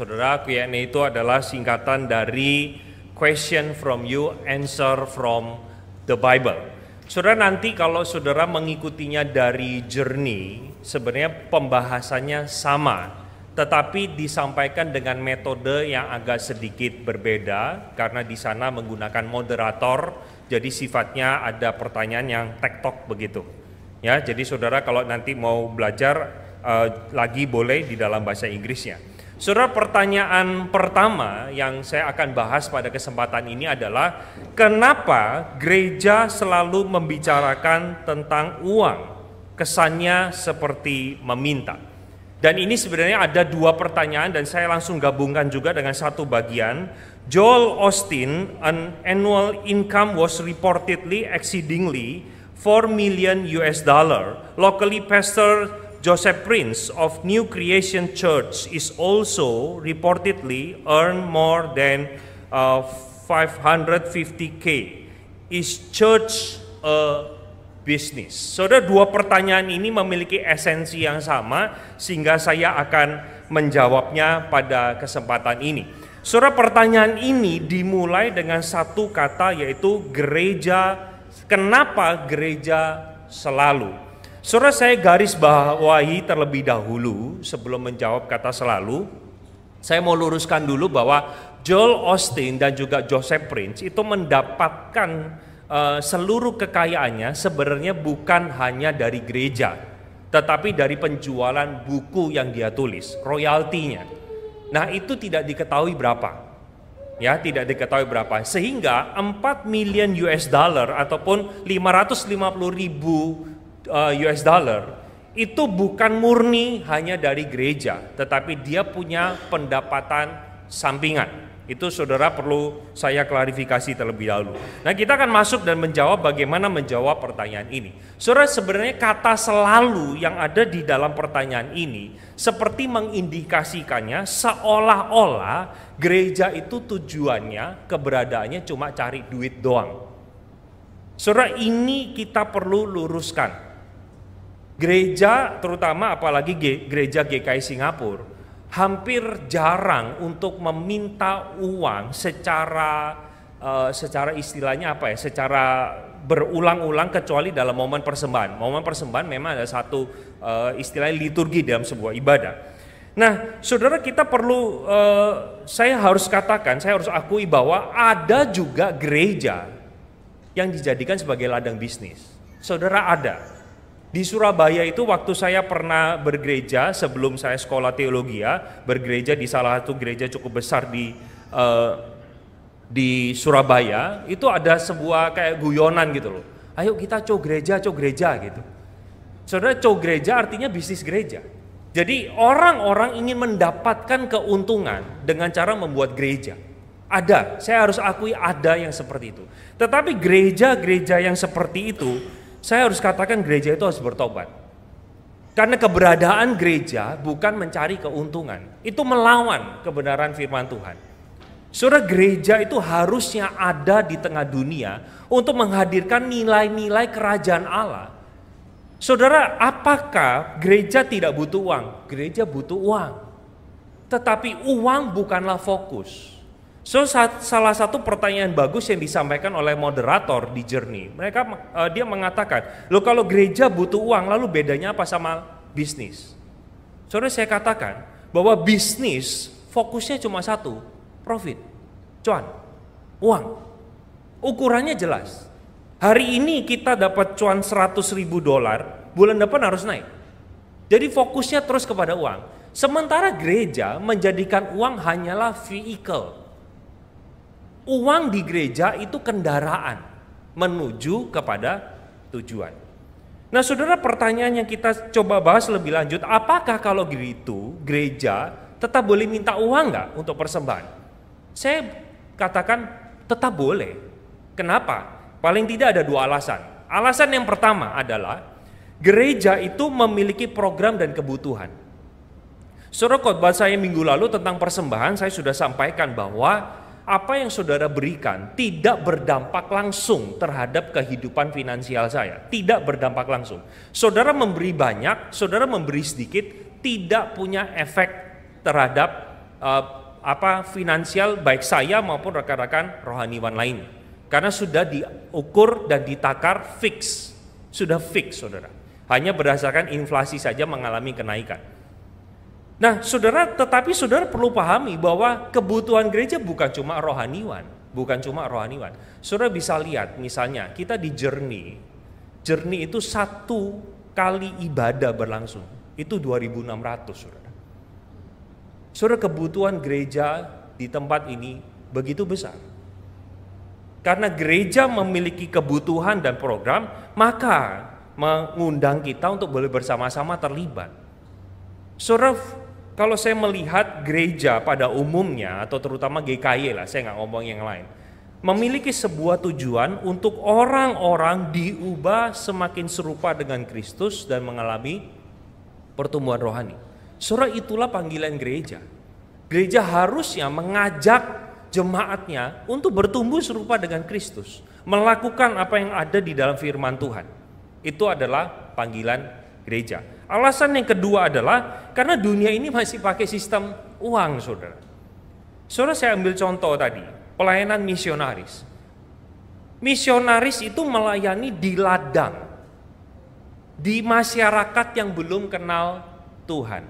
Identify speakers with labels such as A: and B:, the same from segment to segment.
A: Saudara, Q&A itu adalah singkatan dari question from you, answer from the Bible. Saudara nanti kalau saudara mengikutinya dari journey, sebenarnya pembahasannya sama, tetapi disampaikan dengan metode yang agak sedikit berbeda karena di sana menggunakan moderator, jadi sifatnya ada pertanyaan yang tektok begitu. Ya, jadi saudara kalau nanti mau belajar uh, lagi boleh di dalam bahasa Inggrisnya. Surah pertanyaan pertama yang saya akan bahas pada kesempatan ini adalah kenapa gereja selalu membicarakan tentang uang? Kesannya seperti meminta. Dan ini sebenarnya ada dua pertanyaan dan saya langsung gabungkan juga dengan satu bagian. Joel Austin, an annual income was reportedly exceedingly 4 million US dollar. Locally pastor Joseph Prince of New Creation Church is also reportedly earn more than uh, 550k. Is church a business? Saudara, dua pertanyaan ini memiliki esensi yang sama sehingga saya akan menjawabnya pada kesempatan ini. Saudara, pertanyaan ini dimulai dengan satu kata yaitu gereja. Kenapa gereja selalu? Surah saya garis bawahi terlebih dahulu sebelum menjawab kata selalu. Saya mau luruskan dulu bahwa Joel Austin dan juga Joseph Prince itu mendapatkan uh, seluruh kekayaannya sebenarnya bukan hanya dari gereja, tetapi dari penjualan buku yang dia tulis, royaltinya. Nah, itu tidak diketahui berapa ya tidak diketahui berapa sehingga 4 million US dollar ataupun 550 ribu US uh, dollar itu bukan murni hanya dari gereja, tetapi dia punya pendapatan sampingan. Itu saudara perlu saya klarifikasi terlebih dahulu. Nah kita akan masuk dan menjawab bagaimana menjawab pertanyaan ini. Saudara sebenarnya kata selalu yang ada di dalam pertanyaan ini seperti mengindikasikannya seolah-olah gereja itu tujuannya keberadaannya cuma cari duit doang. Saudara ini kita perlu luruskan. Gereja terutama apalagi gereja GKI Singapura hampir jarang untuk meminta uang secara uh, secara istilahnya apa ya, secara berulang-ulang kecuali dalam momen persembahan. Momen persembahan memang ada satu uh, eh, istilah liturgi dalam sebuah ibadah. Nah, saudara kita perlu, eh, saya harus katakan, saya harus akui bahwa ada juga gereja yang dijadikan sebagai ladang bisnis. Saudara ada, di Surabaya itu waktu saya pernah bergereja sebelum saya sekolah teologi ya bergereja di salah satu gereja cukup besar di uh, di Surabaya, itu ada sebuah kayak guyonan gitu loh. Ayo kita coba gereja, coba gereja gitu. Saudara coba gereja artinya bisnis gereja. Jadi orang-orang ingin mendapatkan keuntungan dengan cara membuat gereja. Ada, saya harus akui ada yang seperti itu. Tetapi gereja-gereja yang seperti itu saya harus katakan gereja itu harus bertobat. Karena keberadaan gereja bukan mencari keuntungan, itu melawan kebenaran firman Tuhan. Saudara gereja itu harusnya ada di tengah dunia untuk menghadirkan nilai-nilai kerajaan Allah. Saudara, apakah gereja tidak butuh uang? Gereja butuh uang. Tetapi uang bukanlah fokus. So salah satu pertanyaan bagus yang disampaikan oleh moderator di Journey, mereka uh, dia mengatakan, lo kalau gereja butuh uang, lalu bedanya apa sama bisnis?" Soalnya saya katakan bahwa bisnis fokusnya cuma satu, profit. Cuan. Uang. Ukurannya jelas. Hari ini kita dapat cuan 100 ribu dolar, bulan depan harus naik. Jadi fokusnya terus kepada uang. Sementara gereja menjadikan uang hanyalah vehicle uang di gereja itu kendaraan menuju kepada tujuan. Nah, saudara, pertanyaan yang kita coba bahas lebih lanjut, apakah kalau gitu gereja tetap boleh minta uang nggak untuk persembahan? Saya katakan tetap boleh. Kenapa? Paling tidak ada dua alasan. Alasan yang pertama adalah gereja itu memiliki program dan kebutuhan. Surah khotbah saya minggu lalu tentang persembahan, saya sudah sampaikan bahwa apa yang saudara berikan tidak berdampak langsung terhadap kehidupan finansial saya. Tidak berdampak langsung. Saudara memberi banyak, saudara memberi sedikit, tidak punya efek terhadap uh, apa finansial baik saya maupun rekan-rekan rohaniwan lain. Karena sudah diukur dan ditakar fix. Sudah fix, saudara. Hanya berdasarkan inflasi saja mengalami kenaikan. Nah, saudara, tetapi saudara perlu pahami bahwa kebutuhan gereja bukan cuma rohaniwan, bukan cuma rohaniwan. Saudara bisa lihat, misalnya kita di jernih, jernih itu satu kali ibadah berlangsung, itu 2.600, saudara. Saudara, kebutuhan gereja di tempat ini begitu besar. Karena gereja memiliki kebutuhan dan program, maka mengundang kita untuk boleh bersama-sama terlibat. Saudara, kalau saya melihat gereja pada umumnya atau terutama GKY lah, saya nggak ngomong yang lain, memiliki sebuah tujuan untuk orang-orang diubah semakin serupa dengan Kristus dan mengalami pertumbuhan rohani. Surah itulah panggilan gereja. Gereja harusnya mengajak jemaatnya untuk bertumbuh serupa dengan Kristus, melakukan apa yang ada di dalam firman Tuhan. Itu adalah panggilan gereja. Alasan yang kedua adalah karena dunia ini masih pakai sistem uang, saudara. Saudara saya ambil contoh tadi, pelayanan misionaris. Misionaris itu melayani di ladang, di masyarakat yang belum kenal Tuhan.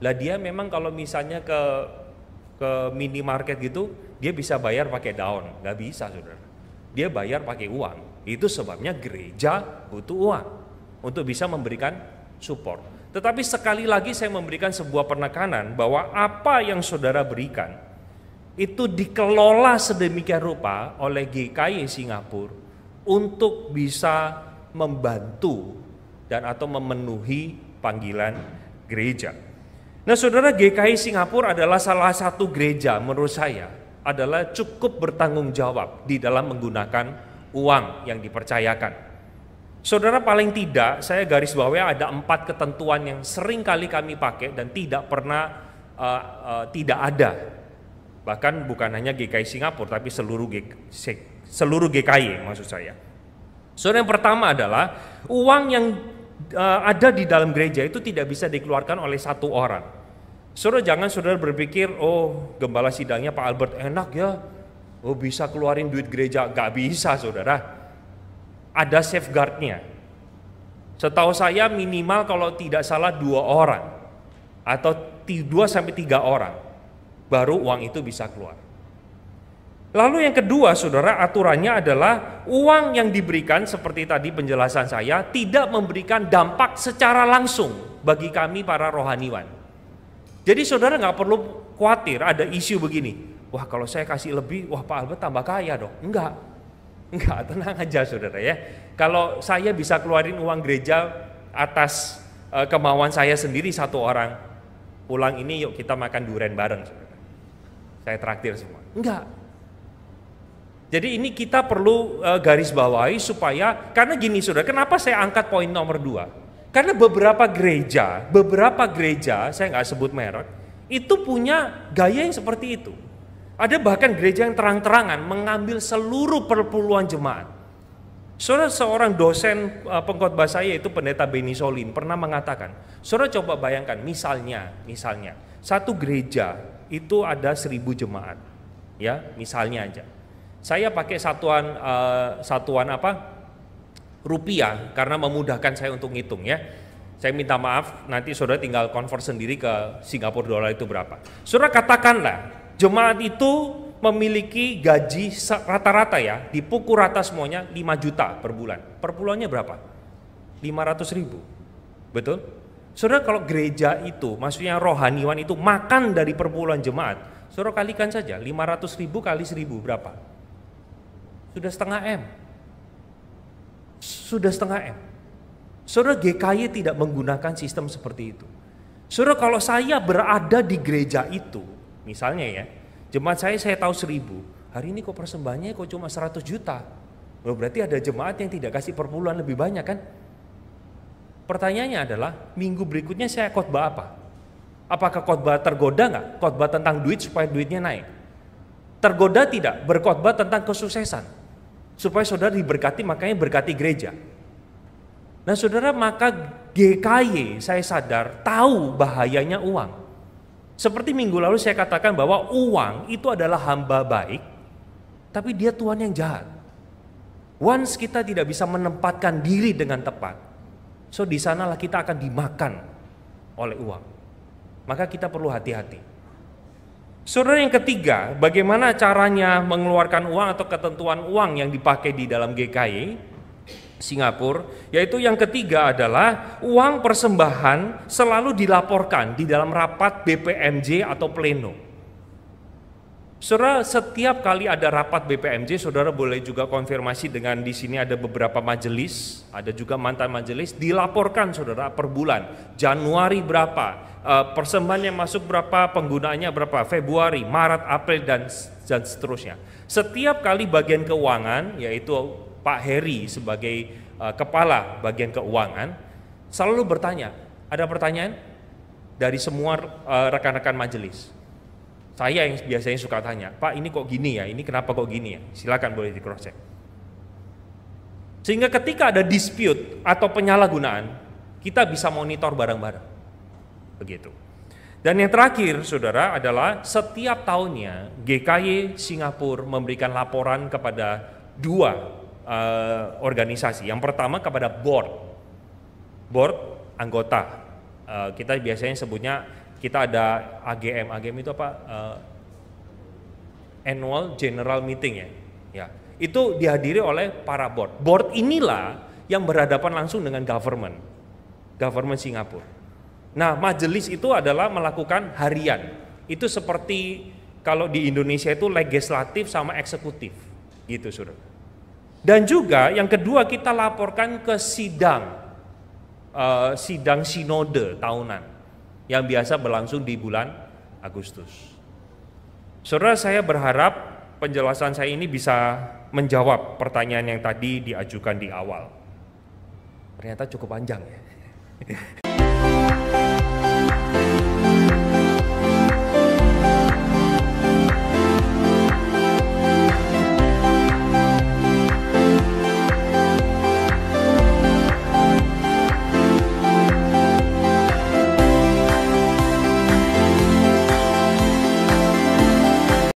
A: Lah dia memang kalau misalnya ke ke minimarket gitu, dia bisa bayar pakai daun, nggak bisa saudara. Dia bayar pakai uang. Itu sebabnya gereja butuh uang untuk bisa memberikan support. Tetapi sekali lagi saya memberikan sebuah penekanan bahwa apa yang saudara berikan itu dikelola sedemikian rupa oleh GKI Singapura untuk bisa membantu dan atau memenuhi panggilan gereja. Nah, Saudara GKI Singapura adalah salah satu gereja menurut saya adalah cukup bertanggung jawab di dalam menggunakan uang yang dipercayakan. Saudara paling tidak saya garis bawah ada empat ketentuan yang sering kali kami pakai dan tidak pernah uh, uh, tidak ada. Bahkan bukan hanya GKI Singapura tapi seluruh G seluruh GKI maksud saya. Saudara yang pertama adalah uang yang uh, ada di dalam gereja itu tidak bisa dikeluarkan oleh satu orang. Saudara jangan saudara berpikir oh gembala sidangnya Pak Albert enak ya, oh bisa keluarin duit gereja, gak bisa saudara ada safeguardnya. Setahu saya minimal kalau tidak salah dua orang atau dua sampai tiga orang baru uang itu bisa keluar. Lalu yang kedua, saudara, aturannya adalah uang yang diberikan seperti tadi penjelasan saya tidak memberikan dampak secara langsung bagi kami para rohaniwan. Jadi saudara nggak perlu khawatir ada isu begini. Wah kalau saya kasih lebih, wah Pak Albert tambah kaya dong. Enggak, Enggak, tenang aja saudara ya. Kalau saya bisa keluarin uang gereja atas e, kemauan saya sendiri satu orang, pulang ini yuk kita makan durian bareng saudara. Saya traktir semua. Enggak. Jadi ini kita perlu e, garis bawahi supaya karena gini saudara, kenapa saya angkat poin nomor dua? Karena beberapa gereja, beberapa gereja, saya nggak sebut merek, itu punya gaya yang seperti itu. Ada bahkan gereja yang terang-terangan mengambil seluruh perpuluhan jemaat. Saudara seorang dosen eh, pengkhotbah saya itu pendeta Beni Solin pernah mengatakan, saudara coba bayangkan misalnya, misalnya satu gereja itu ada seribu jemaat, ya misalnya aja. Saya pakai satuan uh, satuan apa rupiah karena memudahkan saya untuk ngitung ya. Saya minta maaf, nanti saudara tinggal konvers sendiri ke Singapura dolar itu berapa. Saudara katakanlah jemaat itu memiliki gaji rata-rata ya, dipukul rata semuanya 5 juta per bulan. Per bulannya berapa? 500 ribu. Betul? Saudara kalau gereja itu, maksudnya rohaniwan itu makan dari perpuluhan jemaat, saudara kalikan saja 500 ribu kali seribu berapa? Sudah setengah M. Sudah setengah M. Saudara GKY tidak menggunakan sistem seperti itu. Saudara kalau saya berada di gereja itu, Misalnya ya, jemaat saya saya tahu seribu, hari ini kok persembahannya kok cuma 100 juta. Loh, berarti ada jemaat yang tidak kasih perpuluhan lebih banyak kan? Pertanyaannya adalah, minggu berikutnya saya khotbah apa? Apakah khotbah tergoda nggak? Khotbah tentang duit supaya duitnya naik. Tergoda tidak? Berkhotbah tentang kesuksesan. Supaya saudara diberkati, makanya berkati gereja. Nah saudara, maka GKY saya sadar tahu bahayanya uang. Seperti minggu lalu saya katakan bahwa uang itu adalah hamba baik, tapi dia Tuhan yang jahat. Once kita tidak bisa menempatkan diri dengan tepat, so di sanalah kita akan dimakan oleh uang. Maka kita perlu hati-hati. Saudara yang ketiga, bagaimana caranya mengeluarkan uang atau ketentuan uang yang dipakai di dalam GKI? Singapura, yaitu yang ketiga adalah uang persembahan selalu dilaporkan di dalam rapat BPMJ atau pleno. Saudara, setiap kali ada rapat BPMJ, saudara boleh juga konfirmasi dengan di sini ada beberapa majelis, ada juga mantan majelis, dilaporkan saudara per bulan, Januari berapa, eh, persembahan yang masuk berapa, penggunaannya berapa, Februari, Maret, April, dan, dan seterusnya. Setiap kali bagian keuangan, yaitu Pak Heri sebagai uh, kepala bagian keuangan selalu bertanya, ada pertanyaan dari semua uh, rekan-rekan majelis. Saya yang biasanya suka tanya, Pak ini kok gini ya, ini kenapa kok gini ya, silakan boleh di cross check. Sehingga ketika ada dispute atau penyalahgunaan, kita bisa monitor bareng-bareng. Begitu. Dan yang terakhir, saudara, adalah setiap tahunnya GKY Singapura memberikan laporan kepada dua uh, organisasi. Yang pertama kepada board, board anggota. Uh, kita biasanya sebutnya kita ada AGM. AGM itu apa? Uh, Annual General Meeting ya. Ya, itu dihadiri oleh para board. Board inilah yang berhadapan langsung dengan government, government Singapura. Nah, majelis itu adalah melakukan harian. Itu seperti kalau di Indonesia itu legislatif sama eksekutif, gitu sudah. Dan juga yang kedua kita laporkan ke sidang uh, sidang sinode tahunan yang biasa berlangsung di bulan Agustus. Saudara saya berharap penjelasan saya ini bisa menjawab pertanyaan yang tadi diajukan di awal. Ternyata cukup panjang ya.